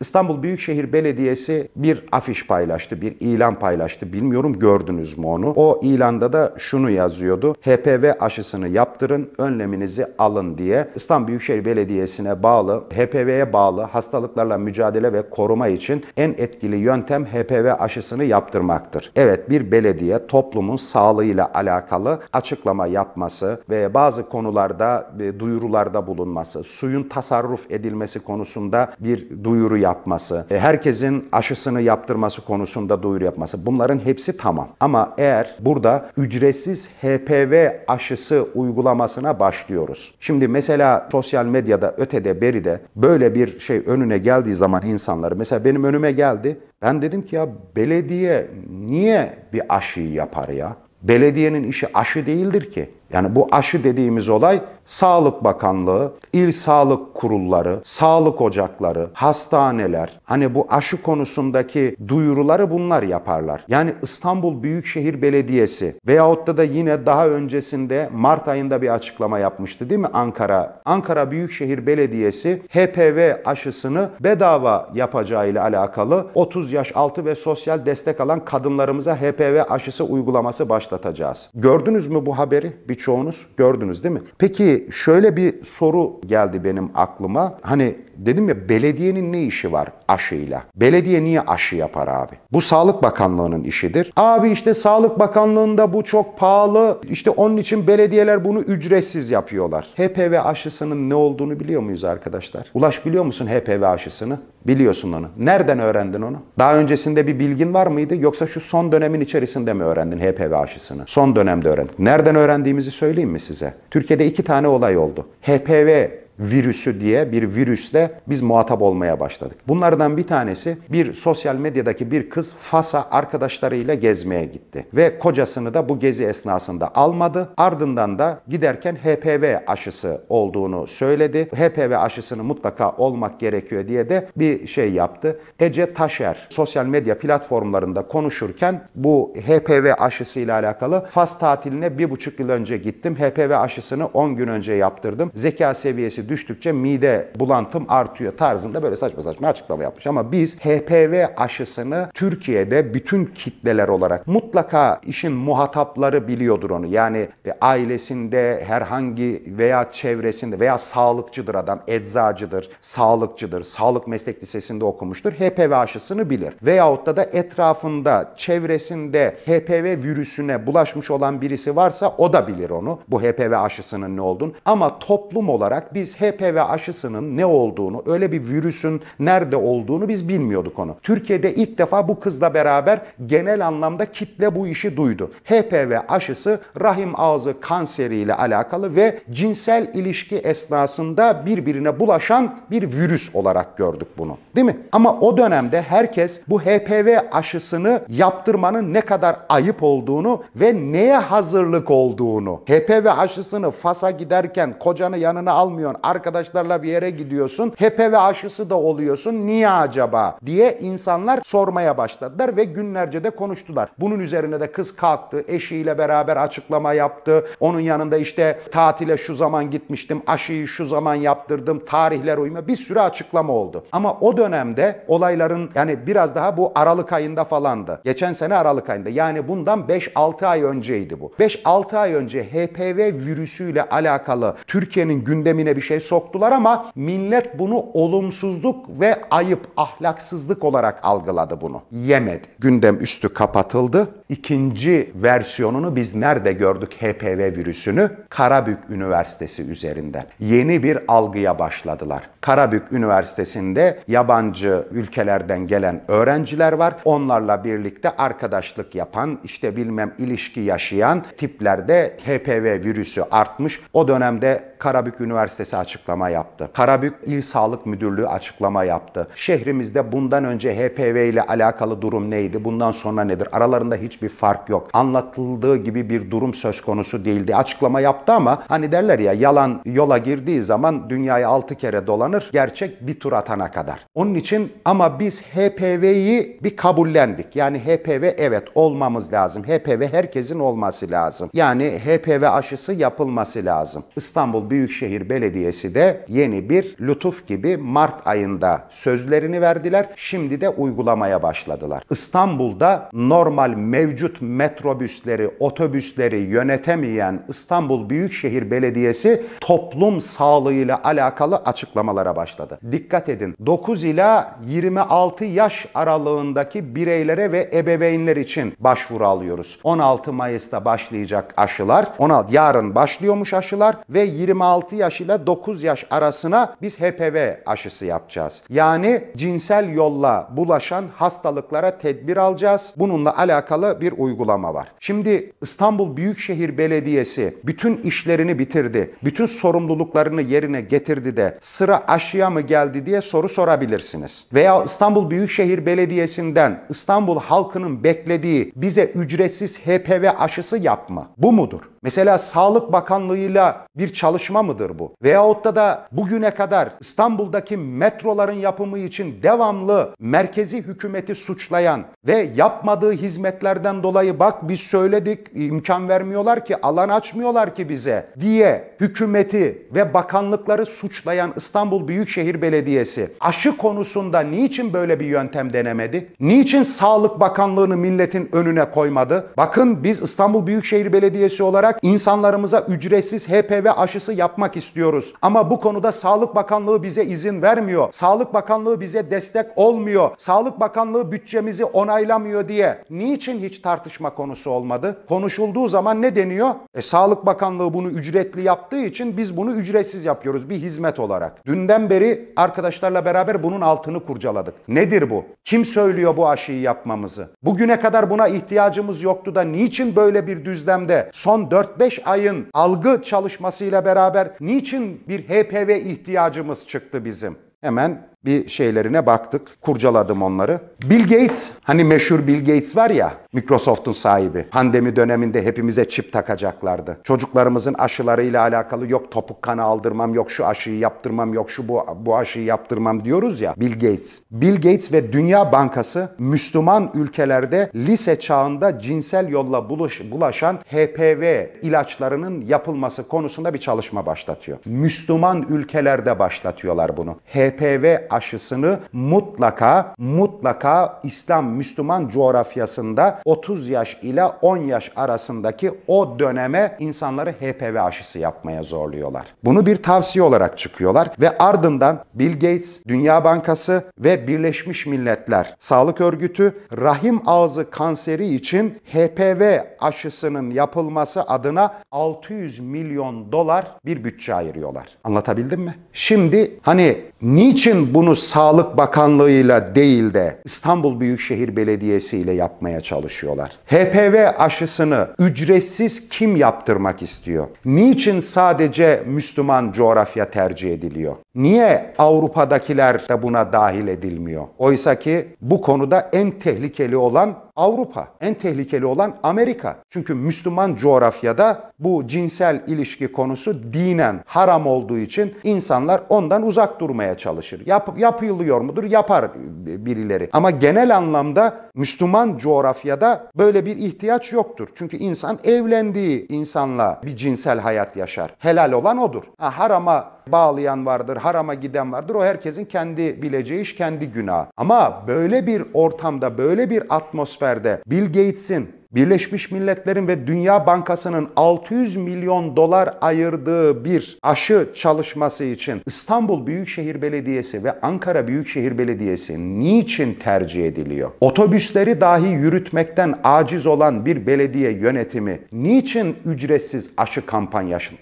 İstanbul Büyükşehir Belediyesi bir afiş paylaştı, bir ilan paylaştı. Bilmiyorum gördünüz mü onu? O ilanda da şunu yazıyordu. HPV aşısını yaptırın, önleminizi alın diye İstanbul Büyükşehir Belediyesi'ne bağlı, HPV'ye bağlı hastalıklarla mücadele ve koruma için en etkili yöntem HPV aşısını yaptırmaktır. Evet bir belediye toplumun sağlığıyla alakalı açıklama yapması ve bazı konularda e, duyurularda bulunması, suyun tasarruf edilmesi konusunda bir duyuru yapması yapması, e, herkesin aşısını yaptırması konusunda duyuru yapması bunların hepsi tamam. Ama eğer burada ücretsiz HPV aşısı uygulamasına başlıyoruz. Şimdi mesela sosyal medyada ötede beride böyle bir şey önüne geldiği zaman insanları mesela benim önüme geldi. Ben dedim ki ya belediye niye bir aşıyı yapar ya? Belediyenin işi aşı değildir ki. Yani bu aşı dediğimiz olay Sağlık Bakanlığı, il sağlık kurulları, sağlık ocakları, hastaneler hani bu aşı konusundaki duyuruları bunlar yaparlar. Yani İstanbul Büyükşehir Belediyesi veyahut da da yine daha öncesinde Mart ayında bir açıklama yapmıştı değil mi Ankara? Ankara Büyükşehir Belediyesi HPV aşısını bedava yapacağı ile alakalı 30 yaş altı ve sosyal destek alan kadınlarımıza HPV aşısı uygulaması başlatacağız. Gördünüz mü bu haberi? Bir çoğunuz gördünüz değil mi? Peki şöyle bir soru geldi benim aklıma. Hani dedim ya belediyenin ne işi var aşıyla? Belediye niye aşı yapar abi? Bu Sağlık Bakanlığı'nın işidir. Abi işte Sağlık Bakanlığı'nda bu çok pahalı. İşte onun için belediyeler bunu ücretsiz yapıyorlar. HPV aşısının ne olduğunu biliyor muyuz arkadaşlar? Ulaş biliyor musun HPV aşısını? Biliyorsun onu. Nereden öğrendin onu? Daha öncesinde bir bilgin var mıydı yoksa şu son dönemin içerisinde mi öğrendin HPV aşısını? Son dönemde öğrendik. Nereden öğrendiğimizi söyleyeyim mi size? Türkiye'de iki tane olay oldu. HPV virüsü diye bir virüsle biz muhatap olmaya başladık. Bunlardan bir tanesi bir sosyal medyadaki bir kız Fas'a arkadaşlarıyla gezmeye gitti ve kocasını da bu gezi esnasında almadı. Ardından da giderken HPV aşısı olduğunu söyledi. HPV aşısını mutlaka olmak gerekiyor diye de bir şey yaptı. Ece Taşer sosyal medya platformlarında konuşurken bu HPV aşısıyla alakalı Fas tatiline bir buçuk yıl önce gittim. HPV aşısını 10 gün önce yaptırdım. Zeka seviyesi düştükçe mide bulantım artıyor tarzında böyle saçma saçma açıklama yapmış. Ama biz HPV aşısını Türkiye'de bütün kitleler olarak mutlaka işin muhatapları biliyordur onu. Yani e, ailesinde herhangi veya çevresinde veya sağlıkçıdır adam, eczacıdır, sağlıkçıdır, sağlık meslek lisesinde okumuştur. HPV aşısını bilir. Veyahut da da etrafında, çevresinde HPV virüsüne bulaşmış olan birisi varsa o da bilir onu. Bu HPV aşısının ne olduğunu. Ama toplum olarak biz biz HPV aşısının ne olduğunu, öyle bir virüsün nerede olduğunu biz bilmiyorduk onu. Türkiye'de ilk defa bu kızla beraber genel anlamda kitle bu işi duydu. HPV aşısı rahim ağzı kanseriyle alakalı ve cinsel ilişki esnasında birbirine bulaşan bir virüs olarak gördük bunu. Değil mi? Ama o dönemde herkes bu HPV aşısını yaptırmanın ne kadar ayıp olduğunu ve neye hazırlık olduğunu, HPV aşısını Fas'a giderken kocanı yanına almıyorsun, arkadaşlarla bir yere gidiyorsun. HPV aşısı da oluyorsun. Niye acaba diye insanlar sormaya başladılar ve günlerce de konuştular. Bunun üzerine de kız kalktı. Eşiyle beraber açıklama yaptı. Onun yanında işte tatile şu zaman gitmiştim. Aşıyı şu zaman yaptırdım. Tarihler uyma. Bir sürü açıklama oldu. Ama o dönemde olayların yani biraz daha bu Aralık ayında falandı. Geçen sene Aralık ayında. Yani bundan 5-6 ay önceydi bu. 5-6 ay önce HPV virüsüyle alakalı Türkiye'nin gündemine bir şey şey soktular ama millet bunu olumsuzluk ve ayıp, ahlaksızlık olarak algıladı bunu. Yemedi. Gündem üstü kapatıldı. İkinci versiyonunu biz nerede gördük HPV virüsünü? Karabük Üniversitesi üzerinde. Yeni bir algıya başladılar. Karabük Üniversitesi'nde yabancı ülkelerden gelen öğrenciler var. Onlarla birlikte arkadaşlık yapan, işte bilmem ilişki yaşayan tiplerde HPV virüsü artmış. O dönemde Karabük Üniversitesi açıklama yaptı. Karabük İl Sağlık Müdürlüğü açıklama yaptı. Şehrimizde bundan önce HPV ile alakalı durum neydi? Bundan sonra nedir? Aralarında hiç hiçbir fark yok. Anlatıldığı gibi bir durum söz konusu değildi. Açıklama yaptı ama hani derler ya yalan yola girdiği zaman dünyayı 6 kere dolanır. Gerçek bir tur atana kadar. Onun için ama biz HPV'yi bir kabullendik. Yani HPV evet olmamız lazım. HPV herkesin olması lazım. Yani HPV aşısı yapılması lazım. İstanbul Büyükşehir Belediyesi de yeni bir lütuf gibi Mart ayında sözlerini verdiler. Şimdi de uygulamaya başladılar. İstanbul'da normal mevcut mevcut metrobüsleri, otobüsleri yönetemeyen İstanbul Büyükşehir Belediyesi toplum sağlığıyla alakalı açıklamalara başladı. Dikkat edin. 9 ila 26 yaş aralığındaki bireylere ve ebeveynler için başvuru alıyoruz. 16 Mayıs'ta başlayacak aşılar. 16 yarın başlıyormuş aşılar ve 26 yaş ile 9 yaş arasına biz HPV aşısı yapacağız. Yani cinsel yolla bulaşan hastalıklara tedbir alacağız. Bununla alakalı bir uygulama var. Şimdi İstanbul Büyükşehir Belediyesi bütün işlerini bitirdi, bütün sorumluluklarını yerine getirdi de sıra aşıya mı geldi diye soru sorabilirsiniz. Veya İstanbul Büyükşehir Belediyesi'nden İstanbul halkının beklediği bize ücretsiz HPV aşısı yapma. Bu mudur? Mesela Sağlık Bakanlığı'yla bir çalışma mıdır bu? Veyahut da da bugüne kadar İstanbul'daki metroların yapımı için devamlı merkezi hükümeti suçlayan ve yapmadığı hizmetlerden dolayı bak biz söyledik imkan vermiyorlar ki alan açmıyorlar ki bize diye hükümeti ve bakanlıkları suçlayan İstanbul Büyükşehir Belediyesi aşı konusunda niçin böyle bir yöntem denemedi? Niçin Sağlık Bakanlığı'nı milletin önüne koymadı? Bakın biz İstanbul Büyükşehir Belediyesi olarak olarak insanlarımıza ücretsiz HPV aşısı yapmak istiyoruz. Ama bu konuda Sağlık Bakanlığı bize izin vermiyor. Sağlık Bakanlığı bize destek olmuyor. Sağlık Bakanlığı bütçemizi onaylamıyor diye. Niçin hiç tartışma konusu olmadı? Konuşulduğu zaman ne deniyor? E, Sağlık Bakanlığı bunu ücretli yaptığı için biz bunu ücretsiz yapıyoruz bir hizmet olarak. Dünden beri arkadaşlarla beraber bunun altını kurcaladık. Nedir bu? Kim söylüyor bu aşıyı yapmamızı? Bugüne kadar buna ihtiyacımız yoktu da niçin böyle bir düzlemde son 4 4-5 ayın algı çalışmasıyla beraber niçin bir HPV ihtiyacımız çıktı bizim? Hemen bir şeylerine baktık. Kurcaladım onları. Bill Gates, hani meşhur Bill Gates var ya, Microsoft'un sahibi. Pandemi döneminde hepimize çip takacaklardı. Çocuklarımızın aşılarıyla alakalı yok topuk kanı aldırmam, yok şu aşıyı yaptırmam, yok şu bu, bu aşıyı yaptırmam diyoruz ya Bill Gates. Bill Gates ve Dünya Bankası Müslüman ülkelerde lise çağında cinsel yolla buluş, bulaşan HPV ilaçlarının yapılması konusunda bir çalışma başlatıyor. Müslüman ülkelerde başlatıyorlar bunu. HPV aşısını mutlaka mutlaka İslam Müslüman coğrafyasında 30 yaş ile 10 yaş arasındaki o döneme insanları HPV aşısı yapmaya zorluyorlar. Bunu bir tavsiye olarak çıkıyorlar ve ardından Bill Gates, Dünya Bankası ve Birleşmiş Milletler Sağlık Örgütü rahim ağzı kanseri için HPV aşısının yapılması adına 600 milyon dolar bir bütçe ayırıyorlar. Anlatabildim mi? Şimdi hani niçin bu bunu Sağlık Bakanlığı'yla değil de İstanbul Büyükşehir Belediyesi ile yapmaya çalışıyorlar. HPV aşısını ücretsiz kim yaptırmak istiyor? Niçin sadece Müslüman coğrafya tercih ediliyor? Niye Avrupa'dakiler de buna dahil edilmiyor? Oysa ki bu konuda en tehlikeli olan Avrupa, en tehlikeli olan Amerika. Çünkü Müslüman coğrafyada bu cinsel ilişki konusu dinen haram olduğu için insanlar ondan uzak durmaya çalışır. Yap, yapılıyor mudur? Yapar birileri. Ama genel anlamda Müslüman coğrafyada böyle bir ihtiyaç yoktur. Çünkü insan evlendiği insanla bir cinsel hayat yaşar. Helal olan odur. Ha, harama bağlayan vardır, harama giden vardır. O herkesin kendi bileceği iş, kendi günahı. Ama böyle bir ortamda, böyle bir atmosferde Bill Gates'in Birleşmiş Milletler'in ve Dünya Bankası'nın 600 milyon dolar ayırdığı bir aşı çalışması için İstanbul Büyükşehir Belediyesi ve Ankara Büyükşehir Belediyesi niçin tercih ediliyor? Otobüsleri dahi yürütmekten aciz olan bir belediye yönetimi niçin ücretsiz aşı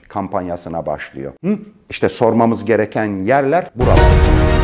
kampanyasına başlıyor? Hı? İşte sormamız gereken yerler buralar.